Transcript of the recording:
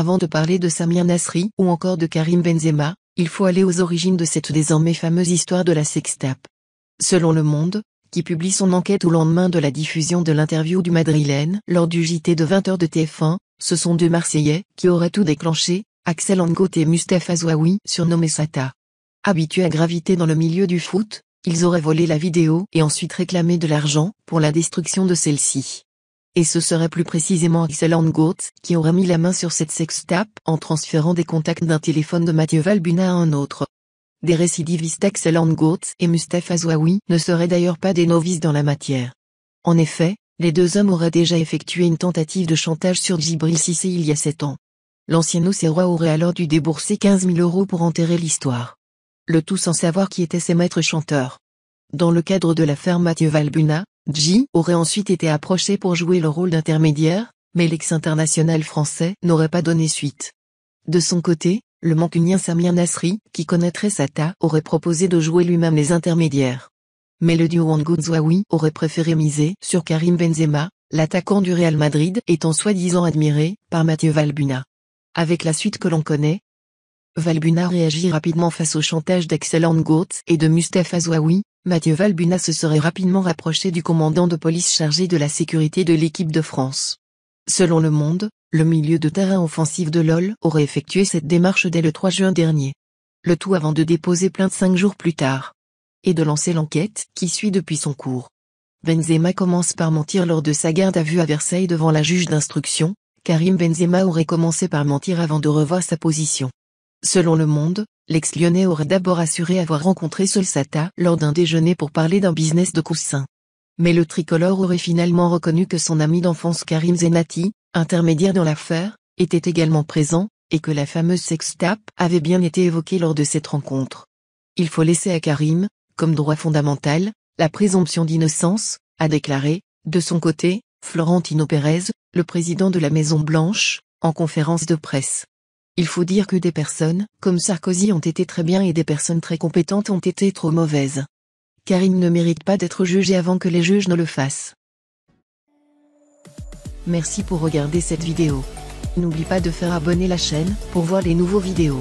Avant de parler de Samir Nasri ou encore de Karim Benzema, il faut aller aux origines de cette désormais fameuse histoire de la sextape. Selon Le Monde, qui publie son enquête au lendemain de la diffusion de l'interview du Madrilène lors du JT de 20h de TF1, ce sont deux Marseillais qui auraient tout déclenché, Axel Angot et Mustapha Zouaoui, surnommés Sata. Habitués à graviter dans le milieu du foot, ils auraient volé la vidéo et ensuite réclamé de l'argent pour la destruction de celle-ci et ce serait plus précisément Axel Goetz qui aurait mis la main sur cette sextape en transférant des contacts d'un téléphone de Mathieu Valbuna à un autre. Des récidivistes Axel Goetz et Mustapha Zouaoui ne seraient d'ailleurs pas des novices dans la matière. En effet, les deux hommes auraient déjà effectué une tentative de chantage sur Djibril Sissé il y a sept ans. L'ancien Océrois aurait alors dû débourser 15 000 euros pour enterrer l'histoire. Le tout sans savoir qui étaient ses maîtres chanteurs. Dans le cadre de l'affaire Mathieu Valbuna, J aurait ensuite été approché pour jouer le rôle d'intermédiaire, mais l'ex-international français n'aurait pas donné suite. De son côté, le mancunien Samir Nasri, qui connaîtrait Sata, aurait proposé de jouer lui-même les intermédiaires. Mais le duo Angouzouaoui aurait préféré miser sur Karim Benzema, l'attaquant du Real Madrid étant soi-disant admiré par Mathieu Valbuna. Avec la suite que l'on connaît, Valbuna réagit rapidement face au chantage d'Axel Goats et de Mustafa Zouaoui, Mathieu Valbuna se serait rapidement rapproché du commandant de police chargé de la sécurité de l'équipe de France. Selon Le Monde, le milieu de terrain offensif de LOL aurait effectué cette démarche dès le 3 juin dernier. Le tout avant de déposer plainte cinq jours plus tard. Et de lancer l'enquête qui suit depuis son cours. Benzema commence par mentir lors de sa garde à vue à Versailles devant la juge d'instruction, Karim Benzema aurait commencé par mentir avant de revoir sa position. Selon Le Monde, L'ex-lyonnais aurait d'abord assuré avoir rencontré Solsata lors d'un déjeuner pour parler d'un business de coussin. Mais le tricolore aurait finalement reconnu que son ami d'enfance Karim Zenati, intermédiaire dans l'affaire, était également présent, et que la fameuse sextape avait bien été évoquée lors de cette rencontre. Il faut laisser à Karim, comme droit fondamental, la présomption d'innocence, a déclaré, de son côté, Florentino Pérez, le président de la Maison Blanche, en conférence de presse. Il faut dire que des personnes, comme Sarkozy ont été très bien et des personnes très compétentes ont été trop mauvaises. Car ils ne méritent pas d'être jugés avant que les juges ne le fassent. Merci pour regarder cette vidéo. N'oublie pas de faire abonner la chaîne, pour voir les nouveaux vidéos.